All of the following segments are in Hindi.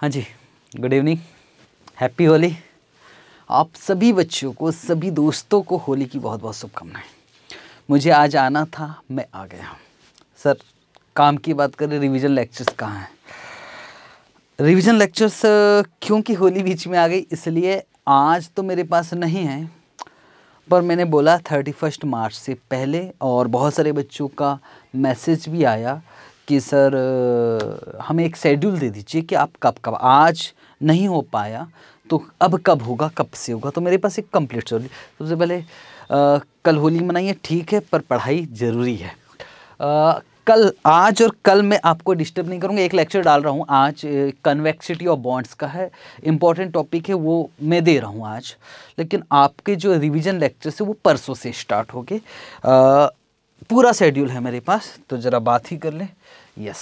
हाँ जी गुड इवनिंग हैप्पी होली आप सभी बच्चों को सभी दोस्तों को होली की बहुत बहुत शुभकामनाएं मुझे आज आना था मैं आ गया सर काम की बात करें रिवीजन लेक्चर्स कहाँ हैं रिवीजन लेक्चर्स क्योंकि होली बीच में आ गई इसलिए आज तो मेरे पास नहीं है पर मैंने बोला थर्टी फर्स्ट मार्च से पहले और बहुत सारे बच्चों का मैसेज भी आया कि सर हमें एक शेड्यूल दे दीजिए कि आप कब कब आज नहीं हो पाया तो अब कब होगा कब से होगा तो मेरे पास एक कंप्लीट शेड्यूल सबसे पहले कल होली मनाइए ठीक है पर पढ़ाई ज़रूरी है आ, कल आज और कल मैं आपको डिस्टर्ब नहीं करूँगा एक लेक्चर डाल रहा हूँ आज कन्वेक्सिटी ऑफ बॉन्ड्स का है इम्पॉर्टेंट टॉपिक है वो मैं दे रहा हूँ आज लेकिन आपके जो रिवीजन लेक्चर्स है वो परसों से स्टार्ट गए पूरा शेड्यूल है मेरे पास तो ज़रा बात ही कर लें यस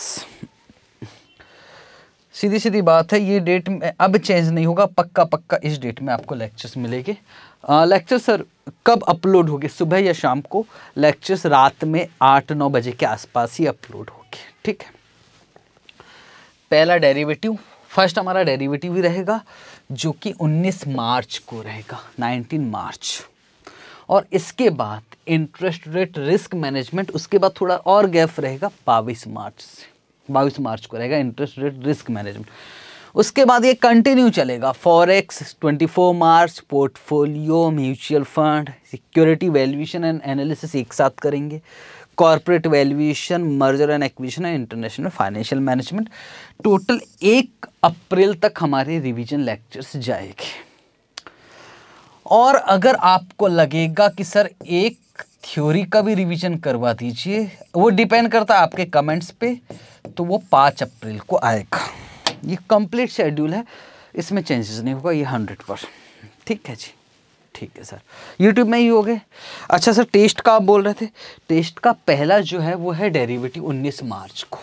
सीधी सीधी बात है ये डेट में अब चेंज नहीं होगा पक्का पक्का इस डेट में आपको लेक्चर्स मिलेंगे लेक्चर सर कब अपलोड होगी सुबह या शाम को लेक्चर्स रात में आठ नौ बजे के आसपास ही अपलोड होगी ठीक है पहला डेरिवेटिव फर्स्ट हमारा डेरिवेटिव ही रहेगा जो कि 19 मार्च को रहेगा 19 मार्च और इसके बाद इंटरेस्ट रेट रिस्क मैनेजमेंट उसके बाद थोड़ा और गैप रहेगा बाईस मार्च से बाईस मार्च को रहेगा इंटरेस्ट रेट रिस्क मैनेजमेंट उसके बाद ये कंटिन्यू चलेगा forex 24 March portfolio mutual fund security valuation and analysis एक साथ करेंगे corporate valuation merger and acquisition and international financial management total एक अप्रैल तक हमारे रिवीजन लेक्चर्स जाएंगे और अगर आपको लगेगा कि सर एक थ्योरी का भी रिवीजन करवा दीजिए वो डिपेंड करता है आपके कमेंट्स पे तो वो पाँच अप्रैल को आएगा ये कंप्लीट शेड्यूल है इसमें चेंजेस नहीं होगा ये हंड्रेड परसेंट ठीक है जी ठीक है सर यूट्यूब में ही हो गए अच्छा सर टेस्ट का आप बोल रहे थे टेस्ट का पहला जो है वो है डेरिवेटिव 19 मार्च को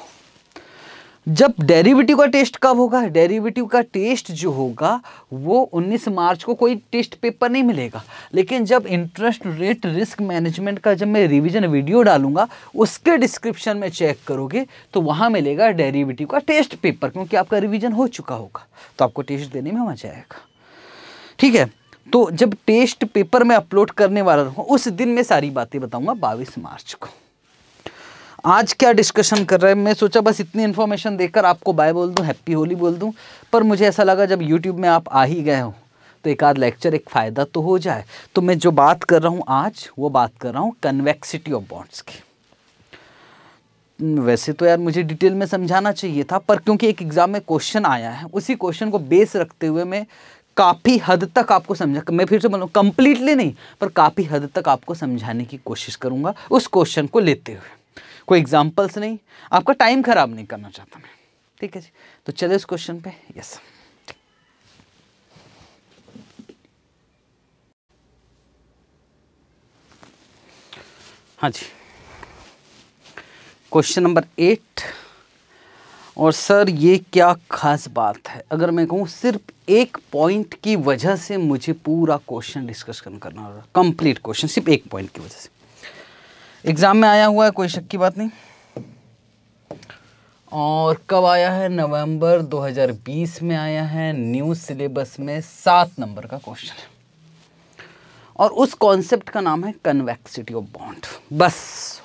जब डेरिवेटिव का टेस्ट कब होगा डेरिवेटिव का टेस्ट जो होगा वो 19 मार्च को कोई टेस्ट पेपर नहीं मिलेगा लेकिन जब इंटरेस्ट रेट रिस्क मैनेजमेंट का जब मैं रिवीजन वीडियो डालूंगा उसके डिस्क्रिप्शन में चेक करोगे तो वहाँ मिलेगा डेरिवेटिव का टेस्ट पेपर क्योंकि आपका रिविजन हो चुका होगा तो आपको टेस्ट देने में मजा आएगा ठीक है तो जब टेस्ट पेपर में अपलोड करने वाला रहूँ उस दिन मैं सारी बातें बताऊँगा बाईस मार्च को आज क्या डिस्कशन कर रहे हैं मैं सोचा बस इतनी इन्फॉर्मेशन देकर आपको बाय बोल दूँ हैप्पी होली बोल दूँ पर मुझे ऐसा लगा जब यूट्यूब में आप आ ही गए हो तो एक आध लेक्चर एक फ़ायदा तो हो जाए तो मैं जो बात कर रहा हूँ आज वो बात कर रहा हूँ कन्वेक्सिटी ऑफ बॉन्ड्स की वैसे तो यार मुझे डिटेल में समझाना चाहिए था पर क्योंकि एक एग्ज़ाम में क्वेश्चन आया है उसी क्वेश्चन को बेस रखते हुए मैं काफ़ी हद तक आपको समझा मैं फिर से बोलूँ कंप्लीटली नहीं पर काफ़ी हद तक आपको समझाने की कोशिश करूँगा उस क्वेश्चन को लेते हुए कोई एग्जाम्पल्स नहीं आपका टाइम खराब नहीं करना चाहता मैं ठीक है जी तो चले इस क्वेश्चन पे यस हाँ जी क्वेश्चन नंबर एट और सर ये क्या ख़ास बात है अगर मैं कहूँ सिर्फ एक पॉइंट की वजह से मुझे पूरा क्वेश्चन डिस्कस करना होगा कंप्लीट क्वेश्चन सिर्फ एक पॉइंट की वजह से एग्ज़ाम में आया हुआ है कोई शक की बात नहीं और कब आया है नवंबर 2020 में आया है न्यू सिलेबस में सात नंबर का क्वेश्चन और उस कॉन्सेप्ट का नाम है कन्वेक्सिटी ऑफ बॉन्ड बस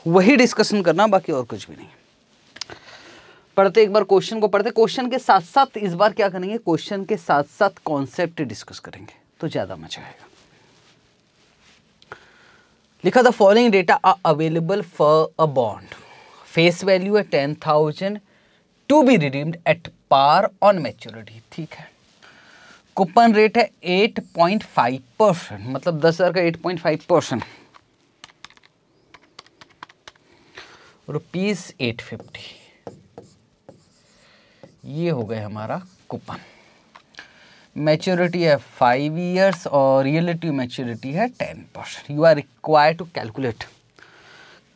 वही डिस्कशन करना बाकी और कुछ भी नहीं पढ़ते एक बार क्वेश्चन को पढ़ते क्वेश्चन के साथ साथ इस बार क्या करेंगे क्वेश्चन के साथ साथ कॉन्सेप्ट डिस्कस करेंगे तो ज़्यादा मजा आएगा लिखा the following data are available for a bond face value है ten thousand to be redeemed at par on maturity ठीक है कूपन रेट है एट पॉइंट फाइव परसेंट मतलब दस हज़ार का eight point five percent rupees eight fifty ये हो गए हमारा कूपन मैच्योरिटी है फाइव ईयर्स और रियलिटी मैच्योरिटी है ten percent you are require to calculate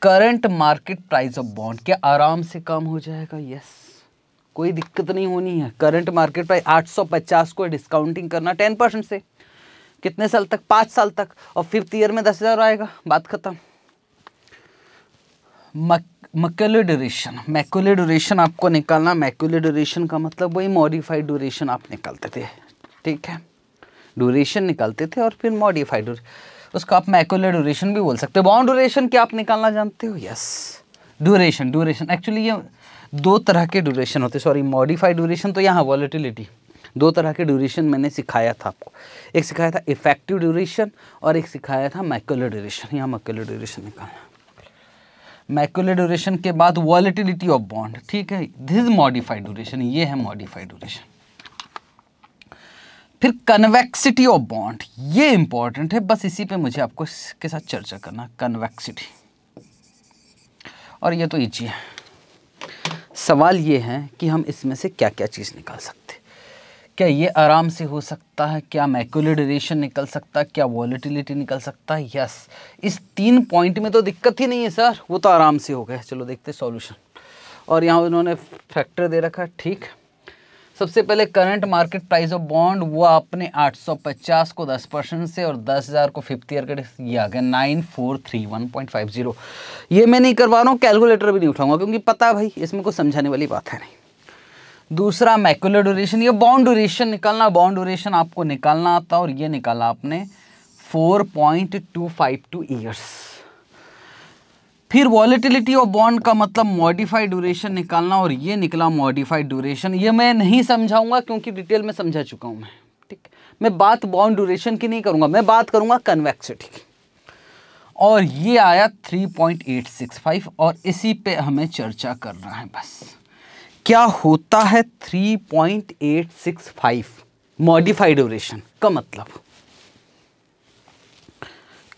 current market price of bond क्या आराम से कम हो जाएगा यस कोई दिक्कत नहीं होनी है करंट मार्केट प्राइस 850 को डिस्काउंटिंग करना 10 परसेंट से कितने साल तक पाँच साल तक और फिफ्थ ईयर में दस हज़ार आएगा बात खत्म मक ड्यूरेशन मैकुलर ड्यूरेशन आपको निकालना मैकुलर ड्यूरेशन का मतलब वही मॉडिफाइड ड्यूरेशन आप निकालते थे ठीक है ड्यूरेशन निकालते थे और फिर मॉडिफाइड उसको आप मैकुलर ड्यूरेशन भी बोल सकते हो बाउंड ड्यूरेशन क्या आप निकालना जानते हो यस ड्यूरेशन ड्यूरेशन एक्चुअली ये दो तरह के ड्यूरेशन होते सॉरी मॉडिफाइड ड्यूरेशन तो यहाँ वॉलेटिलिटी दो तरह के ड्यूरेशन मैंने सिखाया था आपको एक सिखाया था इफेक्टिव ड्यूरेशन और एक सिखाया था मैकुलर ड्यूरेशन यहाँ मैकुलर ड्यूरेशन निकालना मैकुलर ड्यूरेशन के बाद वॉलेटिलिटी ऑफ बॉन्ड ठीक है दिस मॉडिफाइड ड्यूरेशन ये है मॉडिफाइड ड्यूरेशन फिर कन्वेक्सिटी ऑफ बॉन्ड ये इंपॉर्टेंट है बस इसी पे मुझे आपको इसके साथ चर्चा करना कन्वेक्सिटी और ये तो इजी है सवाल ये है कि हम इसमें से क्या क्या चीज़ निकाल सकते क्या ये आराम से हो सकता है क्या मैकुलर निकल सकता है क्या वॉलिटिलिटी निकल सकता है यस इस तीन पॉइंट में तो दिक्कत ही नहीं है सर वो तो आराम से हो गया चलो देखते सॉल्यूशन और यहाँ उन्होंने फैक्टर दे रखा ठीक है सबसे पहले current market price of bond वो आपने 850 को 10 परसेंट से और 10,000 को फिफ्थ ईयर का आ गया nine four three one point five zero ये मैं नहीं करवा रहा हूँ कैलकुलेटर भी नहीं उठाऊंगा क्योंकि पता भाई इसमें कुछ समझाने वाली बात है नहीं दूसरा मैकुलर ड्यूरेशन ये बॉन्ड ड्यूरेशन निकालना बॉन्ड ड्यूरेशन आपको निकालना आता और ये निकाला आपने four point two two years फिर वॉलिटिलिटी ऑफ बॉन्ड का मतलब मॉडिफाइड ड्यूरेशन निकालना और ये निकला मॉडिफाइड ड्यूरेशन ये मैं नहीं समझाऊंगा क्योंकि डिटेल में समझा चुका हूं मैं ठीक मैं बात बॉन्ड ड्यूरेशन की नहीं करूंगा मैं बात करूंगा कन्वेक्सिटी की और ये आया 3.865 और इसी पे हमें चर्चा करना है बस क्या होता है 3.865 मॉडिफाइड ड्यूरेशन का मतलब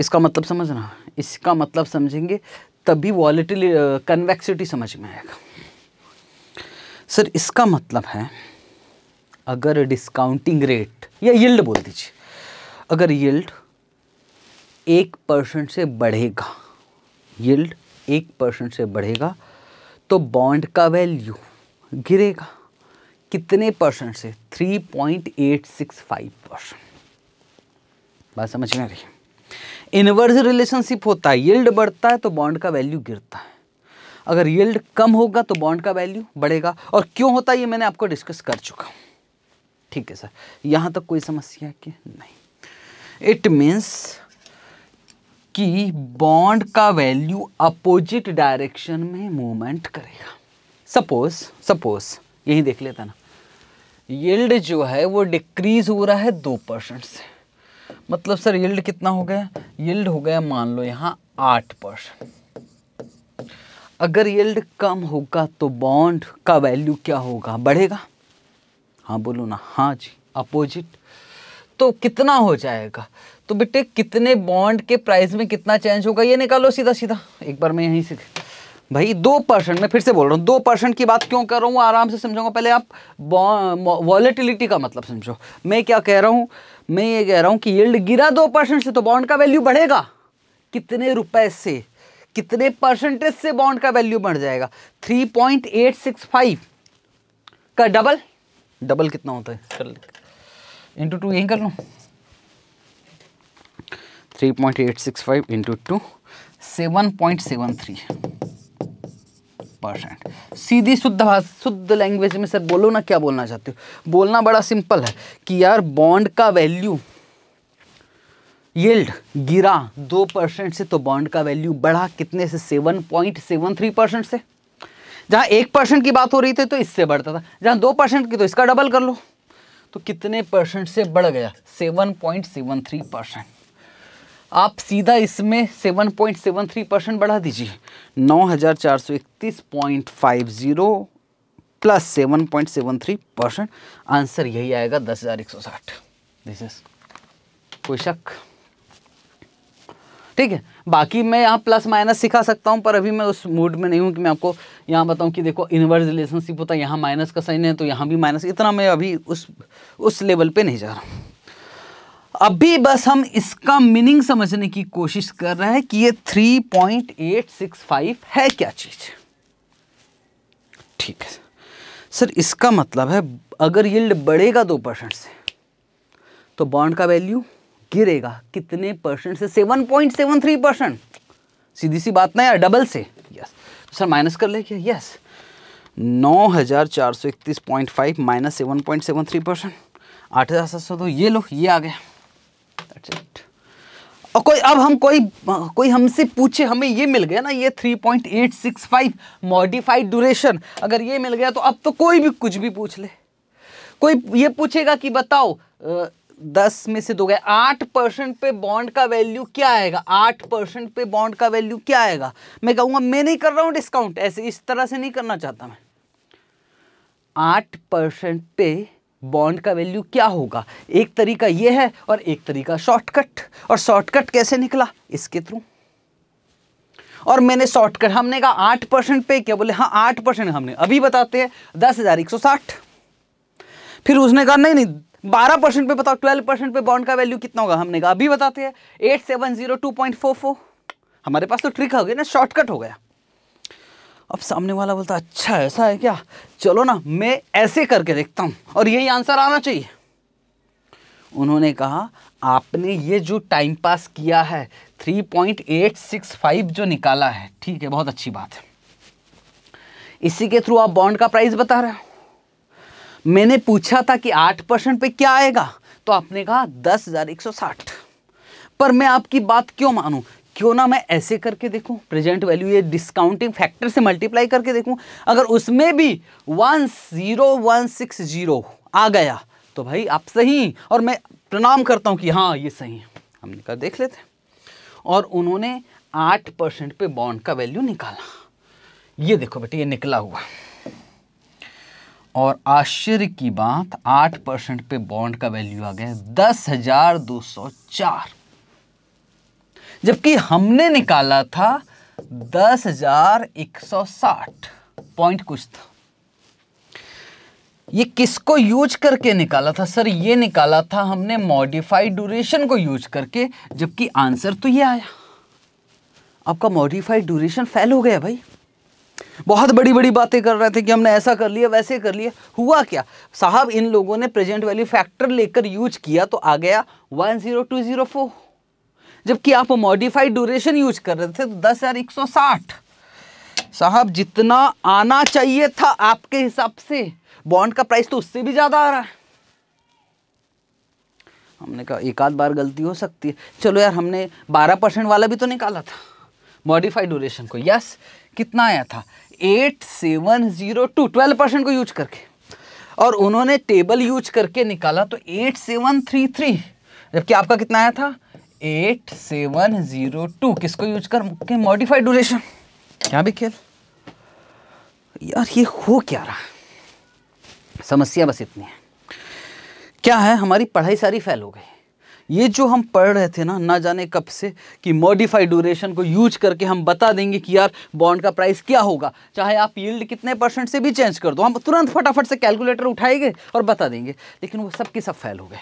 इसका मतलब समझना इसका मतलब समझेंगे तभी वॉलिटिली कन्वेक्सिटी समझ में आएगा सर इसका मतलब है अगर डिस्काउंटिंग रेट या यील्ड बोल दीजिए अगर यील्ड एक परसेंट से बढ़ेगा यील्ड एक परसेंट से बढ़ेगा तो बॉन्ड का वैल्यू गिरेगा कितने परसेंट से three point eight six five percent बात समझ में आ रही है इनवर्स रिलेशनशिप होता है यल्ड बढ़ता है तो बॉन्ड का वैल्यू गिरता है अगर यल्ड कम होगा तो बॉन्ड का वैल्यू बढ़ेगा और क्यों होता है ये मैंने आपको डिस्कस कर चुका हूँ ठीक है सर यहाँ तक कोई समस्या है क्या नहीं इट मीन्स कि बॉन्ड का वैल्यू अपोजिट डायरेक्शन में मूवमेंट करेगा सपोज सपोज यही देख लेता ना यल्ड जो है वो डिक्रीज हो रहा है दो परसेंट से मतलब सर यील्ड कितना हो गया यील्ड हो गया मान लो यहाँ आठ परसेंट अगर यील्ड कम होगा तो बॉन्ड का वैल्यू क्या होगा बढ़ेगा हाँ बोलो ना हाँ जी अपोजिट तो कितना हो जाएगा तो बेटे कितने बॉन्ड के प्राइस में कितना चेंज होगा ये निकालो सीधा सीधा एक बार मैं यहीं से भाई दो परसेंट मैं फिर से बोल रहा हूँ दो परसेंट की बात क्यों कर रहा हूँ आराम से समझाऊंगा पहले आप वॉलेटिलिटी का मतलब समझो मैं क्या कह रहा हूँ मैं ये कह रहा हूँ कि यील्ड गिरा दो परसेंट से तो बॉन्ड का वैल्यू बढ़ेगा कितने रुपए से कितने परसेंटेज से बॉन्ड का वैल्यू बढ़ जाएगा फाइव का डबल डबल कितना होता है इंटू टू यही कर लूँ three point eight six five into two seven point seven three percent सीधी शुद्ध भाषा शुद्ध लैंग्वेज में सर बोलो ना क्या बोलना चाहते हो बोलना बड़ा सिंपल है कि यार बॉन्ड का वैल्यू यील्ड गिरा दो परसेंट से तो बॉन्ड का वैल्यू बढ़ा कितने से seven point seven three percent से जहां एक परसेंट की बात हो रही थी तो इससे बढ़ता था जहां दो परसेंट की तो इसका डबल कर लो तो कितने परसेंट से बढ़ गया seven point seven three percent आप सीधा इसमें 7.73 परसेंट बढ़ा दीजिए 9,431.50 प्लस 7.73 परसेंट आंसर यही आएगा 10,160 दिस इज कोई शक ठीक है बाकी मैं यहाँ प्लस माइनस सिखा सकता हूँ पर अभी मैं उस मूड में नहीं हूँ कि मैं आपको यहाँ बताऊँ कि देखो इनवर्स रिलेशनशिप होता है यहाँ माइनस का साइन है तो यहाँ भी माइनस इतना मैं अभी उस उस लेवल पे नहीं जा रहा हूँ अभी बस हम इसका मीनिंग समझने की कोशिश कर रहे हैं कि ये 3.865 है क्या चीज़ ठीक है सर इसका मतलब है अगर यील्ड बढ़ेगा दो परसेंट से तो बॉन्ड का वैल्यू गिरेगा कितने परसेंट से seven point seven three percent सीधी सी बात ना यार डबल से यस तो सर माइनस कर ले क्या यस नौ हज़ार चार सौ इकतीस point five minus seven point seven three percent आठ हज़ार सात सौ तो ये लो ये आ गया और कोई अब हम कोई कोई हमसे पूछे हमें ये मिल गया ना ये 3.865 मॉडिफाइड ड्यूरेशन अगर ये मिल गया तो अब तो कोई भी कुछ भी पूछ ले कोई ये पूछेगा कि बताओ दस में से दो गए आठ परसेंट पे बॉन्ड का वैल्यू क्या आएगा आठ परसेंट पे बॉन्ड का वैल्यू क्या आएगा मैं कहूँगा मैं नहीं कर रहा हूँ डिस्काउंट ऐसे इस तरह से नहीं करना चाहता मैं आठ परसेंट पे बॉन्ड का वैल्यू क्या होगा एक तरीका ये है और एक तरीका शॉर्टकट और शॉर्टकट कैसे निकला इसके थ्रू और मैंने शॉर्टकट हमने कहा आठ परसेंट पे क्या बोले हाँ आठ परसेंट हमने अभी बताते हैं दस हज़ार एक सौ साठ फिर उसने कहा नहीं नहीं बारह परसेंट पे बताओ ट्वेल्व परसेंट पे बॉन्ड का वैल्यू कितना होगा हमने कहा अभी बताते हैं eight seven zero two point four four हमारे पास तो ट्रिक हो गया ना शॉर्टकट हो गया अब सामने वाला बोलता अच्छा ऐसा है क्या चलो ना मैं ऐसे करके देखता हूँ और यही आंसर आना चाहिए उन्होंने कहा आपने ये जो टाइम पास किया है 3.865 जो निकाला है ठीक है बहुत अच्छी बात है इसी के थ्रू आप बॉन्ड का प्राइस बता रहे हो मैंने पूछा था कि 8 परसेंट पे क्या आएगा तो आपने कहा दस हज़ार एक सौ साठ पर मैं आपकी बात क्यों मानूं क्यों ना मैं ऐसे करके देखूं प्रेजेंट वैल्यू ये डिस्काउंटिंग फैक्टर से मल्टीप्लाई करके देखूं अगर उसमें भी one zero one six zero आ गया तो भाई आप सही और मैं प्रणाम करता हूं कि हाँ ये सही है हमने कहा देख लेते हैं और उन्होंने आठ परसेंट पे बॉन्ड का वैल्यू निकाला ये देखो बेटे ये निकला हुआ और आश्चर्य की बात आठ परसेंट पे बॉन्ड का वैल्यू आ गया दस हज़ार दो सौ चार जबकि हमने निकाला था दस हजार एक सौ साठ पॉइंट कुछ था ये किसको यूज करके निकाला था सर ये निकाला था हमने मॉडिफाइड ड्यूरेशन को यूज करके जबकि आंसर तो ये आया आपका मॉडिफाइड ड्यूरेशन फेल हो गया भाई बहुत बड़ी बड़ी बातें कर रहे थे कि हमने ऐसा कर लिया वैसे कर लिया हुआ क्या साहब इन लोगों ने प्रेजेंट वैल्यू फैक्टर लेकर यूज किया तो आ गया one zero two zero four जबकि आप मॉडिफाइड ड्यूरेशन यूज कर रहे थे तो दस हज़ार एक सौ साठ साहब जितना आना चाहिए था आपके हिसाब से बॉन्ड का प्राइस तो उससे भी ज़्यादा आ रहा है हमने कहा एक आध बार गलती हो सकती है चलो यार हमने बारह परसेंट वाला भी तो निकाला था मॉडिफाइड ड्यूरेशन को यस कितना आया था eight seven zero two twelve percent को यूज करके और उन्होंने टेबल यूज करके निकाला तो एट सेवन थ्री थ्री जबकि आपका कितना आया था एट सेवन जीरो टू किसको यूज कर मॉडिफाइड ड्यूरेशन क्या भी खेल यार ये हो क्या रहा समस्या बस इतनी है क्या है हमारी पढ़ाई सारी फेल हो गई ये जो हम पढ़ रहे थे ना ना जाने कब से कि मॉडिफाइड ड्यूरेशन को यूज करके हम बता देंगे कि यार बॉन्ड का प्राइस क्या होगा चाहे आप यील्ड कितने परसेंट से भी चेंज कर दो हम तुरंत फटाफट से कैलकुलेटर उठाएंगे और बता देंगे लेकिन वो सब की सब फैल हो गए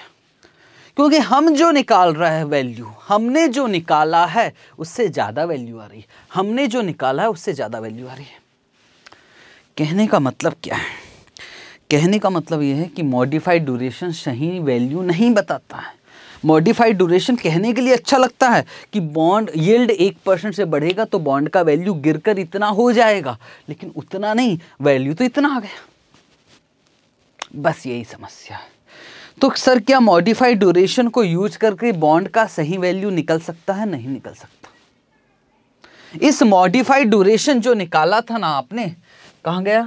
क्योंकि हम जो निकाल रहे हैं वैल्यू हमने जो निकाला है उससे ज़्यादा वैल्यू आ रही है हमने जो निकाला है उससे ज़्यादा वैल्यू आ रही है कहने का मतलब क्या है कहने का मतलब यह है कि मॉडिफाइड ड्यूरेशन सही वैल्यू नहीं बताता है मॉडिफाइड ड्यूरेशन कहने के लिए अच्छा लगता है कि बॉन्ड यील्ड एक परसेंट से बढ़ेगा तो बॉन्ड का वैल्यू गिरकर इतना हो जाएगा लेकिन उतना नहीं वैल्यू तो इतना आ गया बस यही समस्या है तो सर क्या मॉडिफाइड ड्यूरेशन को यूज करके बॉन्ड का सही वैल्यू निकल सकता है नहीं निकल सकता इस मॉडिफाइड ड्यूरेशन जो निकाला था ना आपने कहा गया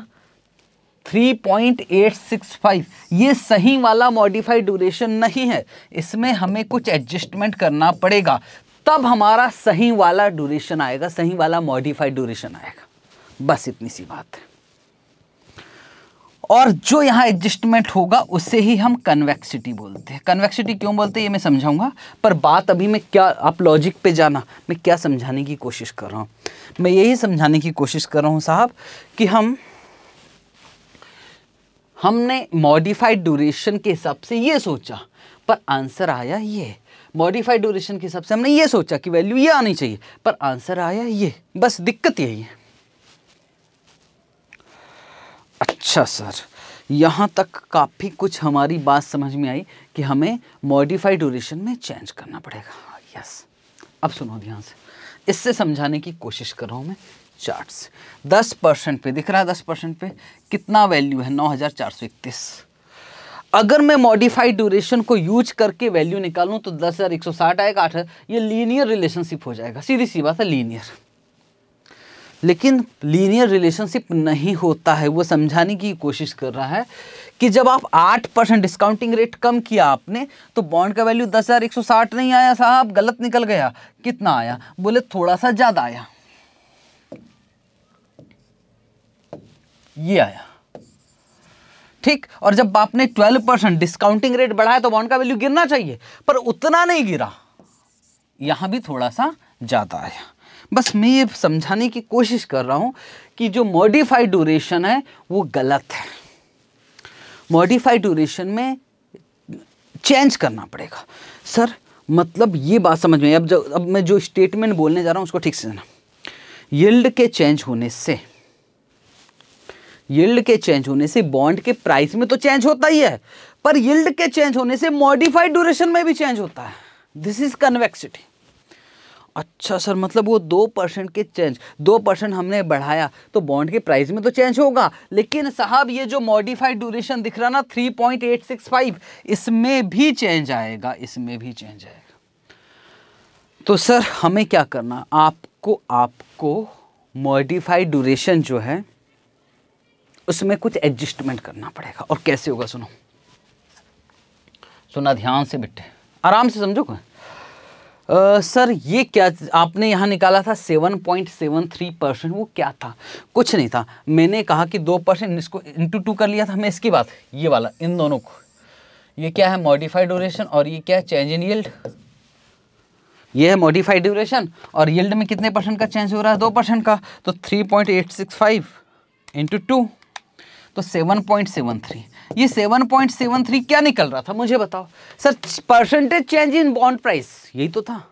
3.865 ये सही वाला मॉडिफाइड ड्यूरेशन नहीं है इसमें हमें कुछ एडजस्टमेंट करना पड़ेगा तब हमारा सही वाला ड्यूरेशन आएगा सही वाला मॉडिफाइड ड्यूरेशन आएगा बस इतनी सी बात है और जो यहाँ एडजस्टमेंट होगा उसे ही हम कन्वेक्सिटी बोलते हैं कन्वेक्सिटी क्यों बोलते हैं ये मैं समझाऊंगा पर बात अभी मैं क्या आप लॉजिक पे जाना मैं क्या समझाने की कोशिश कर रहा हूँ मैं यही समझाने की कोशिश कर रहा हूँ साहब कि हम हमने मॉडिफाइड ड्यूरेशन के हिसाब से ये सोचा पर आंसर आया ये मॉडिफाइड ड्यूरेशन के हिसाब से हमने ये सोचा कि वैल्यू ये आनी चाहिए पर आंसर आया ये बस दिक्कत यही है अच्छा सर यहाँ तक काफ़ी कुछ हमारी बात समझ में आई कि हमें मॉडिफाइड ड्यूरेशन में चेंज करना पड़ेगा यस अब सुनो ध्यान से इससे समझाने की कोशिश कर रहा हूँ मैं चार्ट से दस परसेंट पे दिख रहा है दस परसेंट पे कितना वैल्यू है नौ हज़ार चार सौ इकतीस अगर मैं मॉडिफाइड ड्यूरेशन को यूज करके वैल्यू निकालूँ तो दस हज़ार एक सौ साठ आएगा आठ ये लीनियर रिलेशनशिप हो जाएगा सीधी सी बात है लीनियर लेकिन लीनियर रिलेशनशिप नहीं होता है वो समझाने की कोशिश कर रहा है कि जब आप आठ परसेंट डिस्काउंटिंग रेट कम किया आपने तो बॉन्ड का वैल्यू दस हज़ार एक सौ साठ नहीं आया साहब गलत निकल गया कितना आया बोले थोड़ा सा ज़्यादा आया ये आया ठीक और जब आपने ट्वेल्व परसेंट डिस्काउंटिंग रेट बढ़ाया तो बॉन्ड का वैल्यू गिरना चाहिए पर उतना नहीं गिरा यहाँ भी थोड़ा सा ज़्यादा आया बस मैं ये समझाने की कोशिश कर रहा हूँ कि जो मॉडिफाइड ड्यूरेशन है वो गलत है मॉडिफाइड ड्यूरेशन में चेंज करना पड़ेगा सर मतलब ये बात समझ में अब जो अब मैं जो स्टेटमेंट बोलने जा रहा हूँ उसको ठीक से देना यल्ड के चेंज होने से यल्ड के चेंज होने से बॉन्ड के प्राइस में तो चेंज होता ही है पर यल्ड के चेंज होने से मॉडिफाइड ड्यूरेशन में भी चेंज होता है दिस इज कन्वेक्सिटी अच्छा सर मतलब वो दो परसेंट के चेंज दो परसेंट हमने बढ़ाया तो बॉन्ड के प्राइस में तो चेंज होगा लेकिन साहब ये जो मॉडिफाइड ड्यूरेशन दिख रहा ना three point eight six five इसमें भी चेंज आएगा इसमें भी चेंज आएगा तो सर हमें क्या करना आपको आपको मॉडिफाइड ड्यूरेशन जो है उसमें कुछ एडजस्टमेंट करना पड़ेगा और कैसे होगा सुनो सुना ध्यान से बिट्टे आराम से समझो आ, सर ये क्या आपने यहाँ निकाला था seven point seven three percent वो क्या था कुछ नहीं था मैंने कहा कि दो परसेंट इसको इंटू टू कर लिया था मैं इसकी बात ये वाला इन दोनों को ये क्या है मॉडिफाइड ड्यूरेशन और ये क्या है चेंज इन यील्ड ये है मॉडिफाइड ड्यूरेशन और यील्ड में कितने परसेंट का चेंज हो रहा है दो परसेंट का तो three point eight six five into two तो 7.73 ये 7.73 क्या निकल रहा था मुझे बताओ sir percentage change in bond price यही तो था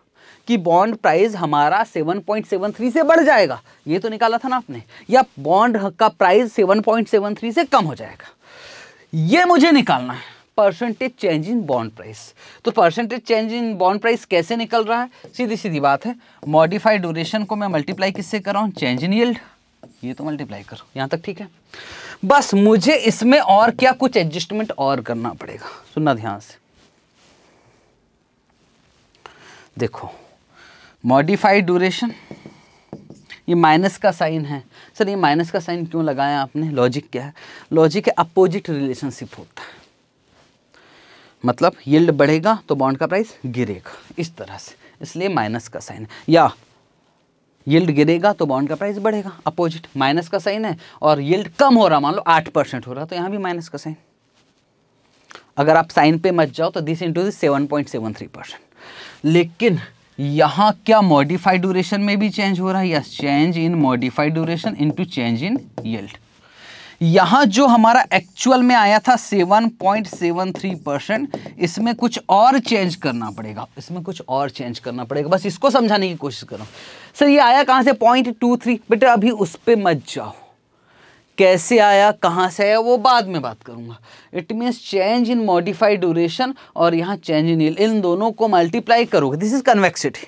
कि बॉन्ड प्राइस हमारा 7.73 से बढ़ जाएगा ये तो निकाला था ना आपने या बॉन्ड का प्राइस 7.73 से कम हो जाएगा ये मुझे निकालना है percentage change in bond price तो percentage change in bond price कैसे निकल रहा है सीधी सीधी बात है मॉडिफाइड ड्यूरेशन को मैं मल्टीप्लाई किससे कर रहा हूँ चेंज इन यील्ड ये तो मल्टीप्लाई करो यहाँ तक ठीक है बस मुझे इसमें और क्या कुछ एडजस्टमेंट और करना पड़ेगा सुनना ध्यान से देखो मॉडिफाइड ड्यूरेशन ये माइनस का साइन है सर ये माइनस का साइन क्यों लगाया आपने लॉजिक क्या है लॉजिक है अपोजिट रिलेशनशिप होता है मतलब यील्ड बढ़ेगा तो बॉन्ड का प्राइस गिरेगा इस तरह से इसलिए माइनस का साइन या यील्ड गिरेगा तो बॉन्ड का प्राइस बढ़ेगा अपोजिट माइनस का साइन है और यील्ड कम हो रहा मान लो आठ परसेंट हो रहा तो यहाँ भी माइनस का साइन अगर आप साइन पे मच जाओ तो this into this seven point seven three percent लेकिन यहाँ क्या मॉडिफाइड ड्यूरेशन में भी चेंज हो रहा है yes change in modified duration into change in yield यहाँ जो हमारा एक्चुअल में आया था 7.73 परसेंट इसमें कुछ और चेंज करना पड़ेगा इसमें कुछ और चेंज करना पड़ेगा बस इसको समझाने की कोशिश करो सर ये आया कहाँ से पॉइंट टू थ्री बेटा अभी उस पर मत जाओ कैसे आया कहाँ से आया वो बाद में बात करूँगा it means change in modified duration और यहाँ चेंज इन इन दोनों को मल्टीप्लाई करोगे दिस इज कन्वेक्सिटी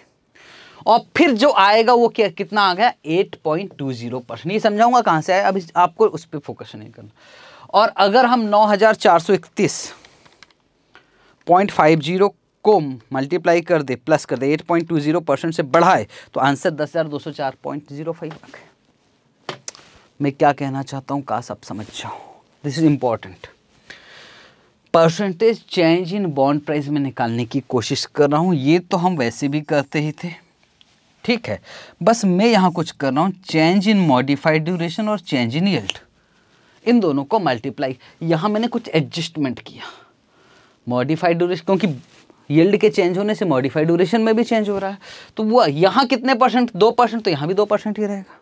और फिर जो आएगा वो क्या कितना आ गया eight point two zero percent ये समझाऊंगा कहाँ से आया अभी आपको उस पर फोकस नहीं करना और अगर हम नौ हज़ार चार सौ इकतीस पॉइंट फाइव जीरो को मल्टीप्लाई कर दे प्लस कर दे eight point two zero percent से बढ़ाए तो आंसर दस हज़ार दो सौ चार पॉइंट जीरो फाइव आ गए मैं क्या कहना चाहता हूँ कहा सब समझ जाओ this is important percentage change in bond price में निकालने की कोशिश कर रहा हूँ ये तो हम वैसे भी करते ही थे ठीक है बस मैं यहाँ कुछ कर रहा हूँ चेंज इन मॉडिफाइड ड्यूरेशन और चेंज इन यल्ट इन दोनों को मल्टीप्लाई यहाँ मैंने कुछ एडजस्टमेंट किया मॉडिफाइड ड्यूरेशन क्योंकि यल्ड के चेंज होने से मॉडिफाइड ड्यूरेशन में भी चेंज हो रहा है तो वो यहाँ कितने परसेंट दो परसेंट तो यहाँ भी दो परसेंट ही रहेगा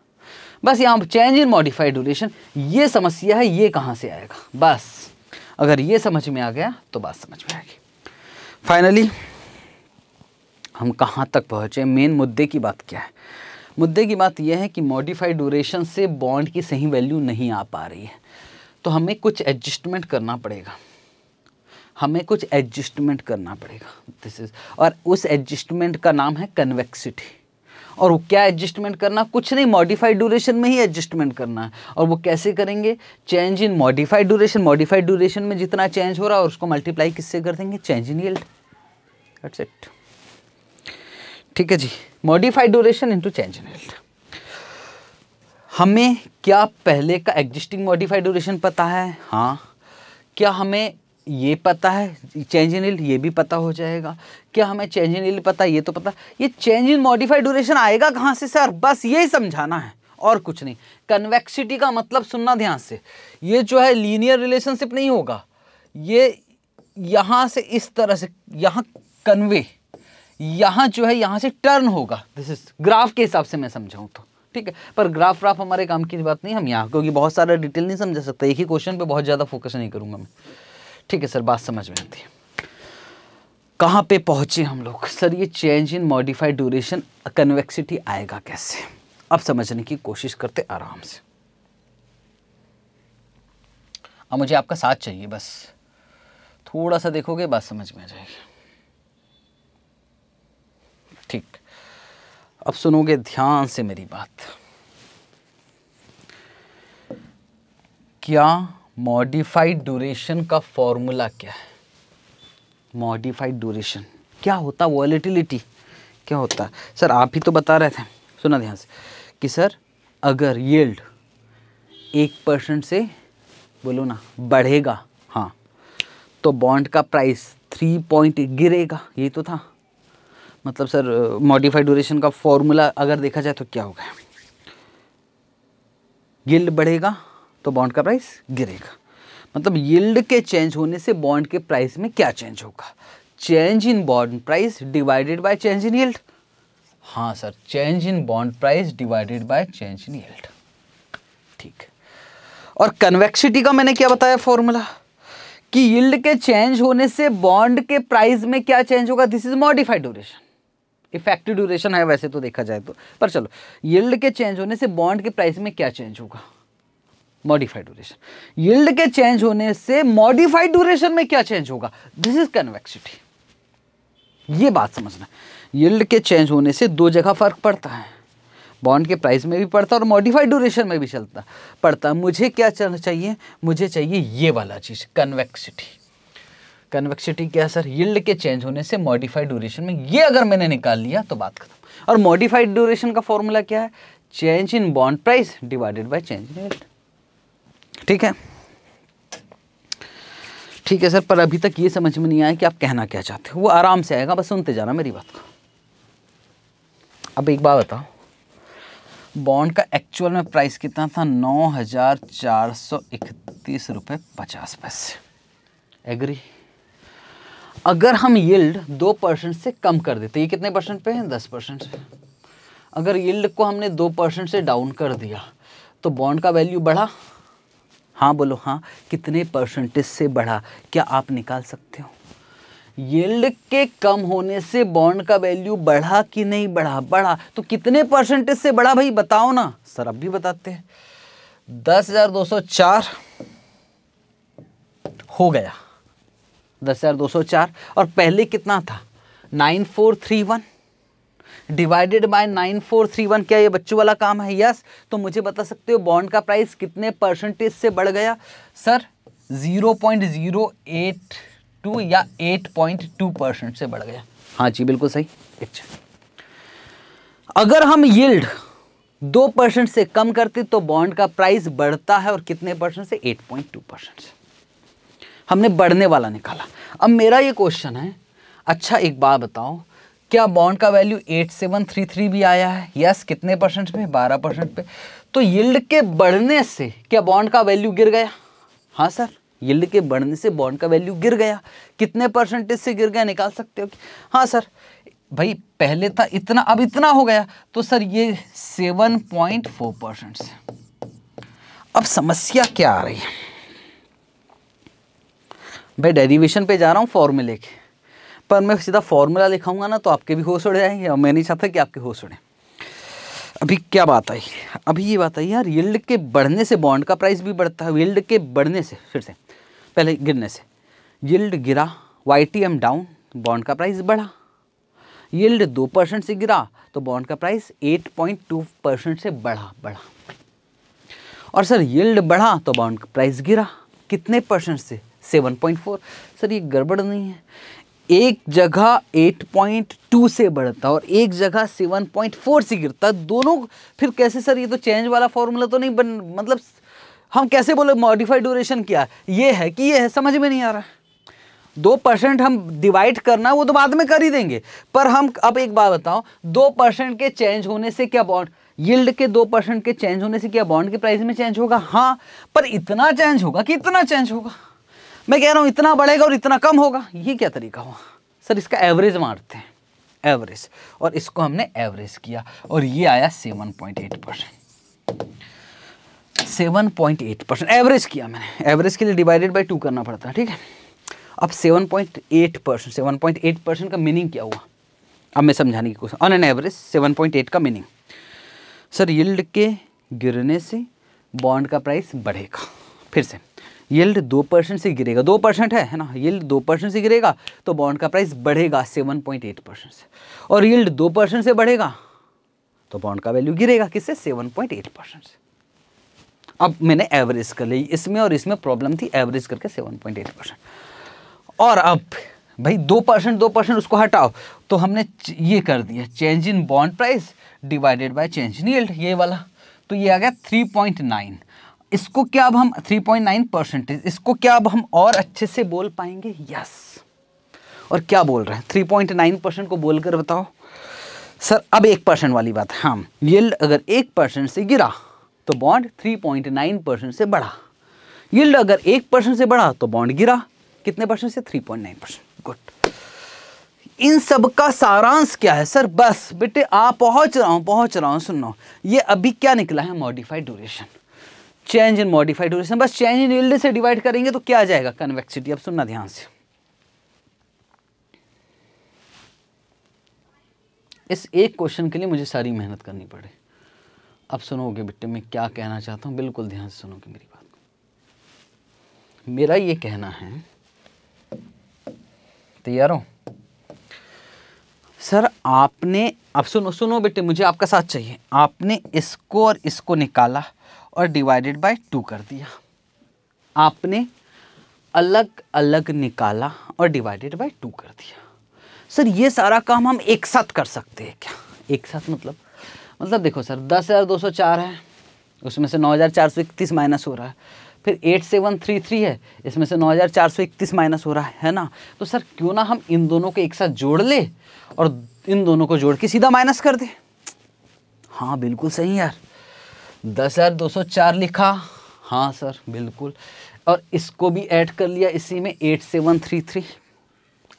बस यहाँ चेंज इन मॉडिफाइड ड्यूरेशन ये समस्या है ये कहाँ से आएगा बस अगर ये समझ में आ गया तो बात समझ में आएगी फाइनली हम कहाँ तक पहुँचे मेन मुद्दे की बात क्या है मुद्दे की बात यह है कि मॉडिफाइड ड्यूरेशन से बॉन्ड की सही वैल्यू नहीं आ पा रही है तो हमें कुछ एडजस्टमेंट करना पड़ेगा हमें कुछ एडजस्टमेंट करना पड़ेगा दिस इज और उस एडजस्टमेंट का नाम है कन्वेक्सिटी और वो क्या एडजस्टमेंट करना कुछ नहीं मॉडिफाइड ड्यूरेशन में ही एडजस्टमेंट करना है और वो कैसे करेंगे change in modified duration modified duration में जितना चेंज हो रहा है उसको मल्टीप्लाई किससे कर देंगे change in yield that's it ठीक है जी modified duration into change in health हमें क्या पहले का एग्जिस्टिंग मॉडिफाइड ड्यूरेशन पता है हाँ क्या हमें ये पता है चेंज इन इल्ड ये भी पता हो जाएगा क्या हमें चेंज इन इल्ड पता ये तो पता ये चेंज इन मॉडिफाइड ड्यूरेशन आएगा कहाँ से सर बस यही समझाना है और कुछ नहीं कन्वेक्सिटी का मतलब सुनना ध्यान से ये जो है लीनियर रिलेशनशिप नहीं होगा ये यहाँ से इस तरह से यहाँ कन्वे यहाँ जो है यहाँ से टर्न होगा दिस इज ग्राफ के हिसाब से मैं समझाऊँ तो ठीक है पर ग्राफ ग्राफ हमारे काम की बात नहीं हम यहाँ क्योंकि बहुत सारा डिटेल नहीं समझा सकता एक ही क्वेश्चन पे बहुत ज़्यादा फोकस नहीं करूँगा मैं ठीक है सर बात समझ में आती है कहाँ पे पहुँचे हम लोग सर ये change in modified duration convexity आएगा कैसे अब समझने की कोशिश करते आराम से अब मुझे आपका साथ चाहिए बस थोड़ा सा देखोगे बात समझ में आ जाएगी ठीक अब सुनोगे ध्यान से मेरी बात क्या मॉडिफाइड ड्यूरेशन का फॉर्मूला क्या है मॉडिफाइड ड्यूरेशन क्या होता वॉलेटिलिटी क्या होता सर आप ही तो बता रहे थे सुना ध्यान से कि सर अगर येल्ड एक परसेंट से बोलो ना बढ़ेगा हाँ तो बॉन्ड का प्राइस थ्री पॉइंट गिरेगा ये तो था मतलब सर मॉडिफाइड ड्यूरेशन का फॉर्मूला अगर देखा जाए तो क्या होगा यील्ड बढ़ेगा तो बॉन्ड का प्राइस गिरेगा मतलब यील्ड के चेंज होने से बॉन्ड के प्राइस में क्या चेंज होगा change in bond price divided by change in yield हाँ sir change in bond price divided by change in yield ठीक और कन्वेक्सिटी का मैंने क्या बताया फॉर्मूला कि यील्ड के चेंज होने से बॉन्ड के प्राइस में क्या चेंज होगा this is modified duration effective duration है वैसे तो देखा जाए तो पर चलो यील्ड के चेंज होने से बॉन्ड के प्राइस में क्या चेंज होगा मॉडिफाइड ड्यूरेशन यील्ड के चेंज होने से मॉडिफाइड ड्यूरेशन में क्या चेंज होगा दिस इज कन्वेक्सिटी ये बात समझना यील्ड के चेंज होने से दो जगह फर्क पड़ता है बॉन्ड के प्राइस में भी पड़ता और मॉडिफाइड ड्यूरेशन में भी चलता पड़ता मुझे क्या चाहिए मुझे चाहिए ये वाला चीज़ कन्वेक्सिटी कन्वेक्सिटी क्या है सर यील्ड के चेंज होने से मॉडिफाइड ड्यूरेशन में ये अगर मैंने निकाल लिया तो बात खत्म और मॉडिफाइड ड्यूरेशन का फॉर्मूला क्या है change in bond price divided by change in yield ठीक है ठीक है सर पर अभी तक ये समझ में नहीं आया कि आप कहना क्या चाहते हो वो आराम से आएगा बस सुनते जाना मेरी बात को अब एक बात बताओ बॉन्ड का एक्चुअल में प्राइस कितना था नौ हज़ार चार सौ इकतीस रुपये पचास पैसे एग्री अगर हम यील्ड दो परसेंट से कम कर देते ये कितने परसेंट पे हैं दस परसेंट अगर यील्ड को हमने दो परसेंट से डाउन कर दिया तो बॉन्ड का वैल्यू बढ़ा हाँ बोलो हाँ कितने परसेंटेज से बढ़ा क्या आप निकाल सकते हो यील्ड के कम होने से बॉन्ड का वैल्यू बढ़ा कि नहीं बढ़ा बढ़ा तो कितने परसेंटेज से बढ़ा भाई बताओ ना सर अब भी बताते हैं दस हज़ार दो सौ चार हो गया दस हज़ार दो सौ चार और पहले कितना था nine four three one divided by nine four three one क्या ये बच्चों वाला काम है यस तो मुझे बता सकते हो बॉन्ड का प्राइस कितने परसेंटेज से बढ़ गया sir zero point zero eight two या एट पॉइंट टू परसेंट से बढ़ गया हाँ जी बिल्कुल सही अच्छा अगर हम यील्ड दो परसेंट से कम करते तो बॉन्ड का प्राइस बढ़ता है और कितने परसेंट से एट पॉइंट टू परसेंट से हमने बढ़ने वाला निकाला अब मेरा ये क्वेश्चन है अच्छा एक बात बताओ क्या बॉन्ड का वैल्यू 8733 भी आया है यस कितने परसेंट पे 12 परसेंट पे तो यील्ड के बढ़ने से क्या बॉन्ड का वैल्यू गिर गया हाँ सर यील्ड के बढ़ने से बॉन्ड का वैल्यू गिर गया कितने परसेंटेज से गिर गया निकाल सकते हो हाँ सर भाई पहले था इतना अब इतना हो गया तो सर ये 7.4 परसेंट से अब समस्या क्या आ रही है भाई डेरिवेशन पे जा रहा हूँ फॉर्मूले के पर मैं सीधा फॉर्मूला लिखाऊंगा ना तो आपके भी होश उड़ जाएंगे और मैं नहीं चाहता कि आपके होश उड़े अभी क्या बात आई अभी ये बात आई यार यील्ड के बढ़ने से बॉन्ड का प्राइस भी बढ़ता है यील्ड के बढ़ने से फिर से पहले गिरने से यील्ड गिरा Y T M down bond का प्राइस बढ़ा यील्ड दो परसेंट से गिरा तो बॉन्ड का price eight point two percent से बढ़ा बढ़ा और सर यील्ड बढ़ा तो बॉन्ड का प्राइस गिरा कितने परसेंट से सेवन पॉइंट फोर सर ये गड़बड़ नहीं है एक जगह 8.2 से बढ़ता और एक जगह 7.4 से गिरता दोनों फिर कैसे सर ये तो चेंज वाला फॉर्मूला तो नहीं बन मतलब हम कैसे बोले मॉडिफाइड ड्यूरेशन क्या ये है कि ये है समझ में नहीं आ रहा दो परसेंट हम डिवाइड करना वो तो बाद में कर ही देंगे पर हम अब एक बात बताओ दो परसेंट के चेंज होने से क्या बॉन्ड यील्ड के दो परसेंट के चेंज होने से क्या बॉन्ड के प्राइस में चेंज होगा हाँ पर इतना चेंज होगा कि इतना चेंज होगा मैं कह रहा हूँ इतना बढ़ेगा और इतना कम होगा ये क्या तरीका हुआ सर इसका एवरेज मारते हैं एवरेज और इसको हमने एवरेज किया और ये आया seven point eight percent seven point eight percent average किया मैंने एवरेज के लिए डिवाइडेड बाई टू करना पड़ता है ठीक है अब seven point eight percent seven point eight percent का मीनिंग क्या हुआ अब मैं समझाने की कोशिश on an average seven point eight का मीनिंग सर यील्ड के गिरने से बॉन्ड का प्राइस बढ़ेगा फिर से येल्ड दो परसेंट से गिरेगा दो परसेंट है है ना येल्ड दो परसेंट से गिरेगा तो बॉन्ड का प्राइस बढ़ेगा सेवन पॉइंट एट परसेंट से और यील्ड दो परसेंट से बढ़ेगा तो बॉन्ड का वैल्यू गिरेगा किससे सेवन पॉइंट एट परसेंट से अब मैंने एवरेज कर ली इसमें और इसमें प्रॉब्लम थी एवरेज करके सेवन पॉइंट एट परसेंट और अब भाई दो परसेंट दो परसेंट उसको हटाओ तो हमने ये कर दिया change in bond price divided by change in yield ये वाला तो ये आ गया थ्री पॉइंट नाइन इसको क्या अब हम 3.9 परसेंटेज इसको क्या अब हम और अच्छे से बोल पाएंगे यस और क्या बोल रहे हैं 3.9 परसेंट को बोलकर बताओ सर अब एक परसेंट वाली बात है हाँ यील्ड अगर एक परसेंट से गिरा तो बॉन्ड 3.9 परसेंट से बढ़ा यील्ड अगर एक परसेंट से बढ़ा तो बॉन्ड गिरा कितने परसेंट से 3.9 परसेंट गुड इन सब का सारांश क्या है सर बस बेटे आ पहुंच रहा हूँ पहुंच रहा हूँ सुन रहा ये अभी क्या निकला है modified duration change in modified duration बस चेंज इन यील्ड से डिवाइड करेंगे तो क्या आ जाएगा कन्वेक्सिटी अब सुनना ध्यान से इस एक क्वेश्चन के लिए मुझे सारी मेहनत करनी पड़े अब सुनोगे बेटे मैं क्या कहना चाहता हूँ बिल्कुल ध्यान से सुनोगे मेरी बात मेरा ये कहना है तैयार हो सर आपने अब सुनो सुनो बेटे मुझे आपका साथ चाहिए आपने इसको और इसको निकाला और डिवाइडेड बाय टू कर दिया आपने अलग अलग निकाला और डिवाइडेड बाय टू कर दिया सर ये सारा काम हम एक साथ कर सकते हैं क्या एक साथ मतलब मतलब देखो सर दस हज़ार दो सौ चार है उसमें से नौ हज़ार चार सौ इकतीस माइनस हो रहा है फिर एट सेवन थ्री थ्री है इसमें से नौ हज़ार चार सौ इकतीस माइनस हो रहा है है ना तो सर क्यों ना हम इन दोनों को एक साथ जोड़ ले और इन दोनों को जोड़ के सीधा माइनस कर दे हाँ बिल्कुल सही यार दस हज़ार दो सौ चार लिखा हाँ सर बिल्कुल और इसको भी ऐड कर लिया इसी में एट सेवन थ्री थ्री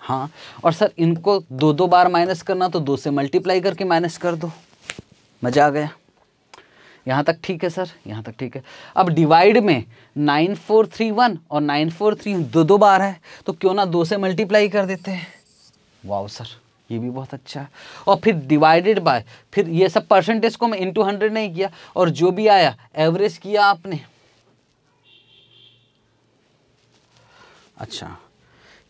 हाँ और सर इनको दो दो बार माइनस करना तो दो से मल्टीप्लाई करके माइनस कर दो मज़ा आ गया यहाँ तक ठीक है सर यहाँ तक ठीक है अब डिवाइड में नाइन फोर थ्री वन और नाइन फोर थ्री दो दो बार है तो क्यों ना दो से मल्टीप्लाई कर देते हैं वाओ सर ये भी बहुत अच्छा है और फिर डिवाइडेड बाय फिर ये सब परसेंटेज को मैं इंटू हंड्रेड नहीं किया और जो भी आया एवरेज किया आपने अच्छा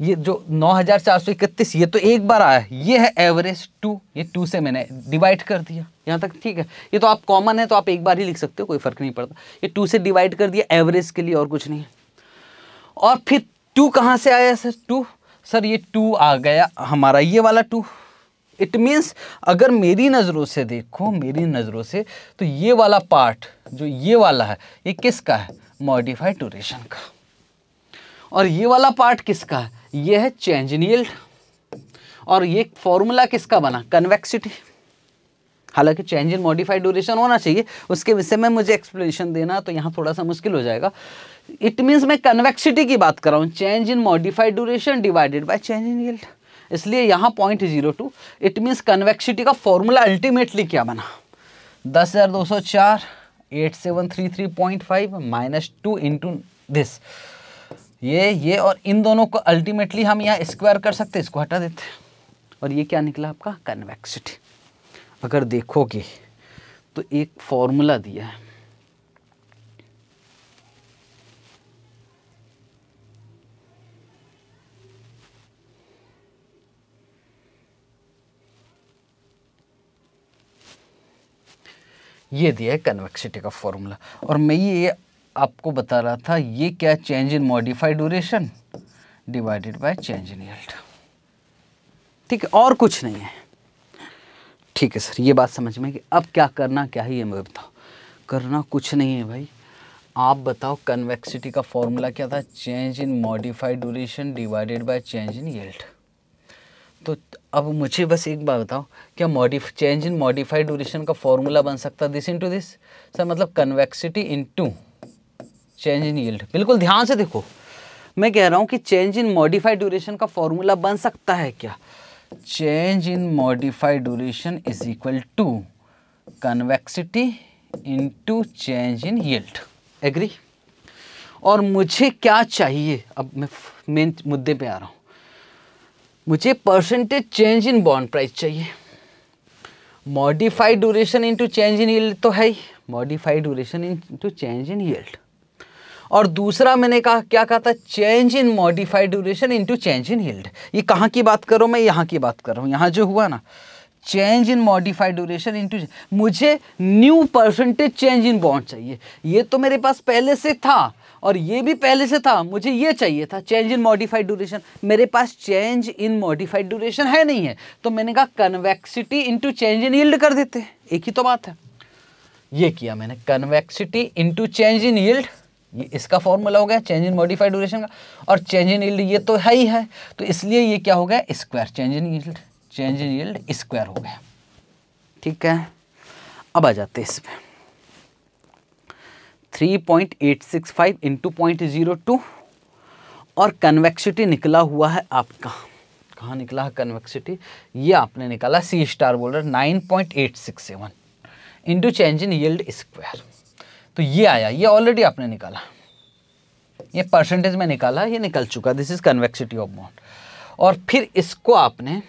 ये जो नौ हज़ार चार सौ इकतीस ये तो एक बार आया ये है एवरेज टू ये टू से मैंने डिवाइड कर दिया यहाँ तक ठीक है ये तो आप कॉमन है तो आप एक बार ही लिख सकते हो कोई फ़र्क नहीं पड़ता ये टू से डिवाइड कर दिया एवरेज के लिए और कुछ नहीं और फिर टू कहाँ से आया सर टू सर ये टू आ गया हमारा ये वाला टू इट मीन्स अगर मेरी नज़रों से देखो मेरी नज़रों से तो ये वाला पार्ट जो ये वाला है ये किसका है मॉडिफाइड ड्यूरेशन का और ये वाला पार्ट किसका है ये है चेंज नील्ड और ये फॉर्मूला किसका बना कन्वेक्सिटी हालांकि चेंज इन मॉडिफाइड ड्यूरेशन होना चाहिए उसके विषय में मुझे एक्सप्लेनेशन देना तो यहाँ थोड़ा सा मुश्किल हो जाएगा इट मीन्स मैं कन्वेक्सिटी की बात कर रहा हूँ change in modified duration divided by change in yield इसलिए यहाँ point zero two it means convexity का फॉर्मूला अल्टीमेटली क्या बना दस हज़ार दो सौ चार eight seven three three point five minus two into this ये ये और इन दोनों को अल्टीमेटली हम यहाँ स्क्वायर कर सकते इसको हटा देते हैं और ये क्या निकला आपका कन्वेक्सिटी अगर देखोगे तो एक फॉर्मूला दिया है ये दिया है कन्वेक्सिटी का फॉर्मूला और मैं ये आपको बता रहा था ये क्या change in modified duration divided by change in yield ठीक है और कुछ नहीं है ठीक है सर ये बात समझ में कि अब क्या करना क्या है ये मैं बताओ करना कुछ नहीं है भाई आप बताओ कन्वेक्सिटी का फॉर्मूला क्या था change in modified duration divided by change in yield तो अब मुझे बस एक बात बताओ क्या मॉडिफ चेंज इन मॉडिफाइड ड्यूरेशन का फॉर्मूला बन सकता दिस इनटू दिस सर मतलब convexity into change in yield बिल्कुल ध्यान से देखो मैं कह रहा हूँ कि चेंज इन मॉडिफाइड ड्यूरेशन का फॉर्मूला बन सकता है क्या change in modified duration is equal to convexity to change in yield agree और मुझे क्या चाहिए अब मैं मेन मुद्दे पे आ रहा हूँ मुझे percentage change in bond price चाहिए modified duration into change in yield तो है ही modified duration into change in yield और दूसरा मैंने कहा क्या कहा था change in modified duration into change in yield ये कहाँ की बात करूँ मैं यहाँ की बात कर रहा हूँ यहाँ जो हुआ ना change in modified duration into मुझे new percentage change in bond चाहिए ये तो मेरे पास पहले से था और ये भी पहले से था मुझे ये चाहिए था चेंज इन मॉडिफाइड ड्यूरेशन मेरे पास चेंज इन मॉडिफाइड ड्यूरेशन है नहीं है तो मैंने कहा convexity into change in yield कर देते एक ही तो बात है ये किया मैंने convexity into change in yield ये इसका फॉर्मूला हो गया चेंज इन मॉडिफाइड ड्यूरेशन का और चेंज इन यील्ड ये तो है ही है तो इसलिए ये क्या हो गया square change in yield change in yield square हो गया ठीक है अब आ जाते हैं इस पर three point eight six five into point zero two और कन्वेक्सिटी निकला हुआ है आपका कहाँ निकला है कन्वेक्सिटी ये आपने निकाला सी स्टार बोल रहे nine point eight six seven into change in yield square तो ये आया ये ऑलरेडी आपने निकाला ये परसेंटेज में निकाला ये निकल चुका this is convexity of bond और फिर इसको आपने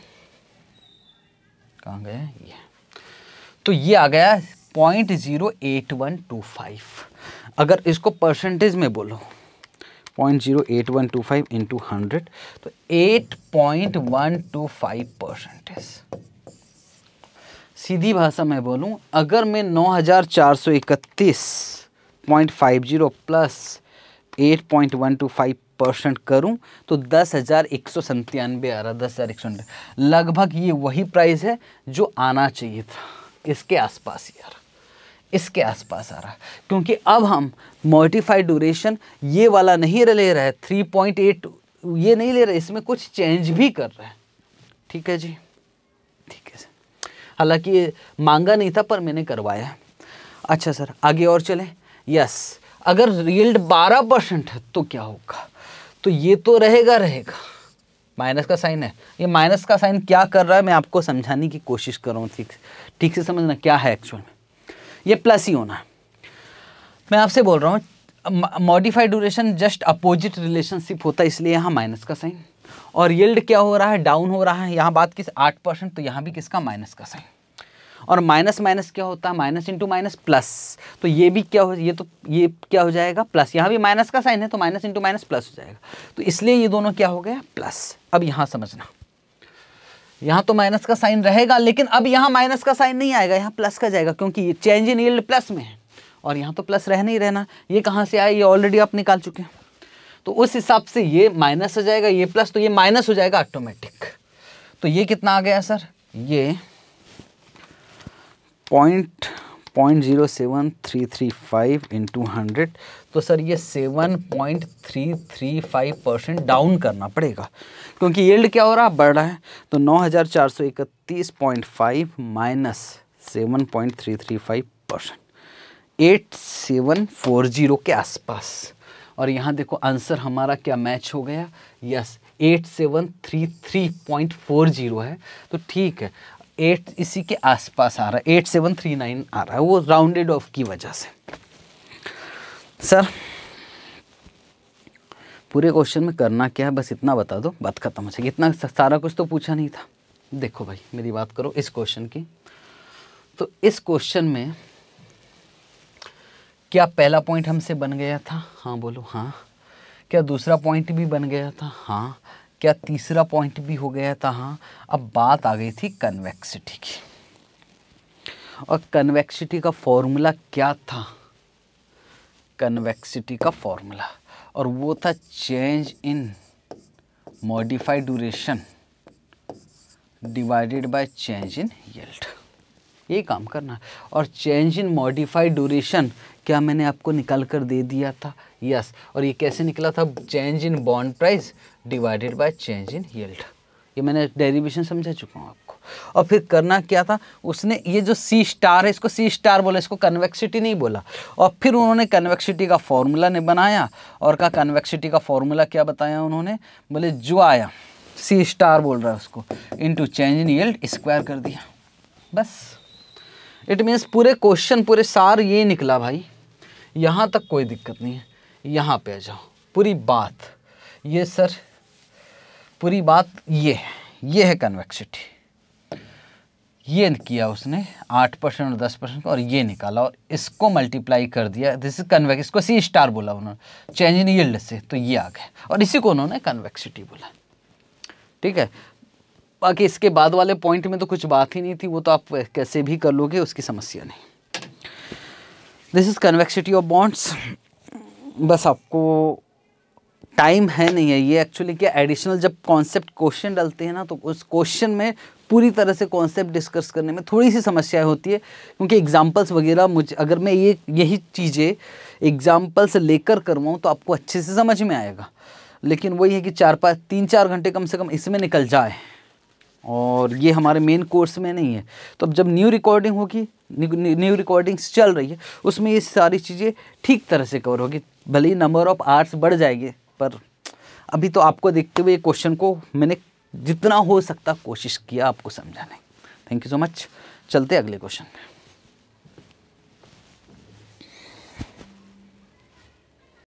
कहाँ गया ये तो ये आ गया point zero eight one two five अगर इसको परसेंटेज में बोलो point zero eight one two five into hundred तो eight point one two five percentage सीधी भाषा में बोलूं अगर मैं नौ हज़ार चार सौ इकतीस point five zero plus eight point one two five percent करूँ तो दस हज़ार एक सौ संतानवे आ रहा दस हज़ार एक सौ लगभग ये वही प्राइस है जो आना चाहिए था इसके आसपास ही आ रहा इसके आसपास आ रहा है क्योंकि अब हम मॉडिफाइड ड्यूरेशन ये वाला नहीं ले रहे थ्री पॉइंट एट ये नहीं ले रहे इसमें कुछ चेंज भी कर रहे हैं ठीक है जी ठीक है सर हालांकि मांगा नहीं था पर मैंने करवाया अच्छा सर आगे और चलें यस अगर रियल्ड बारह परसेंट है तो क्या होगा तो ये तो रहेगा रहेगा माइनस का साइन है ये माइनस का साइन क्या कर रहा है मैं आपको समझाने की कोशिश कर रहा हूँ ठीक ठीक से समझना क्या है एक्चुअल में ये प्लस ही होना है मैं आपसे बोल रहा हूँ modified duration just opposite relationship होता है इसलिए यहाँ माइनस का साइन और यील्ड क्या हो रहा है डाउन हो रहा है यहाँ बात किस आठ परसेंट तो यहाँ भी किसका माइनस का साइन और माइनस माइनस क्या होता है माइनस इंटू माइनस प्लस तो ये भी क्या हो ये तो ये क्या हो जाएगा प्लस यहाँ भी माइनस का साइन है तो माइनस इंटू माइनस प्लस हो जाएगा तो इसलिए ये दोनों क्या हो गया प्लस अब यहाँ समझना यहां तो माइनस का साइन रहेगा लेकिन अब यहां माइनस का साइन नहीं आएगा यहां प्लस का जाएगा क्योंकि ये चेंज इन यील्ड प्लस में है और यहां तो प्लस रह नहीं रहना ये कहां से आए ये ऑलरेडी आप निकाल चुके हैं तो उस हिसाब से ये माइनस हो जाएगा ये प्लस तो ये माइनस हो जाएगा ऑटोमेटिक तो ये कितना आ गया सर ये point point zero seven three three five into hundred तो सर ये 7.335 परसेंट डाउन करना पड़ेगा क्योंकि येल्ड क्या हो रहा है बढ़ रहा है तो 9431.5 minus 7.335 percent eight seven four zero के आसपास और यहाँ देखो आंसर हमारा क्या मैच हो गया yes eight seven three three point four zero है तो ठीक है एट इसी के आसपास आ रहा है एट सेवन थ्री नाइन आ रहा है वो राउंडेड ऑफ की वजह से सर पूरे क्वेश्चन में करना क्या है बस इतना बता दो बात खत्म हो जाएगी इतना सारा कुछ तो पूछा नहीं था देखो भाई मेरी बात करो इस क्वेश्चन की तो इस क्वेश्चन में क्या पहला पॉइंट हमसे बन गया था हाँ बोलो हाँ क्या दूसरा पॉइंट भी बन गया था हाँ क्या तीसरा पॉइंट भी हो गया था हाँ अब बात आ गई थी कन्वेक्सिटी की और कन्वेक्सिटी का फॉर्मूला क्या था कन्वेक्सिटी का फॉर्मूला और वो था change in modified duration divided by change in yield ये काम करना और चेंज इन मॉडिफाइड ड्यूरेशन क्या मैंने आपको निकाल कर दे दिया था यस और ये कैसे निकला था change in bond price divided by change in yield ये मैंने डेरिवेशन समझा चुका हूँ आपको और फिर करना क्या था उसने ये जो सी स्टार है इसको सी स्टार बोला इसको कन्वेक्सिटी नहीं बोला और फिर उन्होंने कन्वेक्सिटी का फॉर्मूला ने बनाया और कहा कन्वेक्सिटी का फॉर्मूला क्या बताया उन्होंने बोले जो आया सी स्टार बोल रहा है उसको into change in yield square कर दिया बस इट मीन्स पूरे क्वेश्चन पूरे सार ये निकला भाई यहाँ तक कोई दिक्कत नहीं है यहाँ पे आ जाओ पूरी बात ये सर पूरी बात ये है ये है कन्वेक्सिटी ये किया उसने आठ परसेंट और दस परसेंट और ये निकाला और इसको मल्टीप्लाई कर दिया दिस इज कन्वेक्स इसको सी स्टार बोला उन्होंने चेंज इन यील्ड से तो ये आ गया और इसी को उन्होंने कन्वेक्सिटी बोला ठीक है बाकी इसके बाद वाले पॉइंट में तो कुछ बात ही नहीं थी वो तो आप कैसे भी कर लोगे उसकी समस्या नहीं this is convexity of bonds बस आपको टाइम है नहीं है ये एक्चुअली क्या एडिशनल जब कॉन्सेप्ट क्वेश्चन डालते हैं ना तो उस क्वेश्चन में पूरी तरह से कॉन्सेप्ट डिस्कस करने में थोड़ी सी समस्याएं होती है क्योंकि एग्जाम्पल्स वगैरह मुझे अगर मैं ये यही चीज़ें एग्जाम्पल्स लेकर करवाऊँ तो आपको अच्छे से समझ में आएगा लेकिन वही है कि चार पाँच तीन चार घंटे कम से कम इसमें निकल जाए और ये हमारे मेन कोर्स में नहीं है तो अब जब न्यू रिकॉर्डिंग होगी न्यू रिकॉर्डिंग्स चल रही है उसमें ये सारी चीज़ें ठीक तरह से कवर होगी भले ही नंबर ऑफ आर्ट्स बढ़ जाएंगे पर अभी तो आपको देखते हुए क्वेश्चन को मैंने जितना हो सकता कोशिश किया आपको समझाने थैंक यू सो मच चलते अगले क्वेश्चन में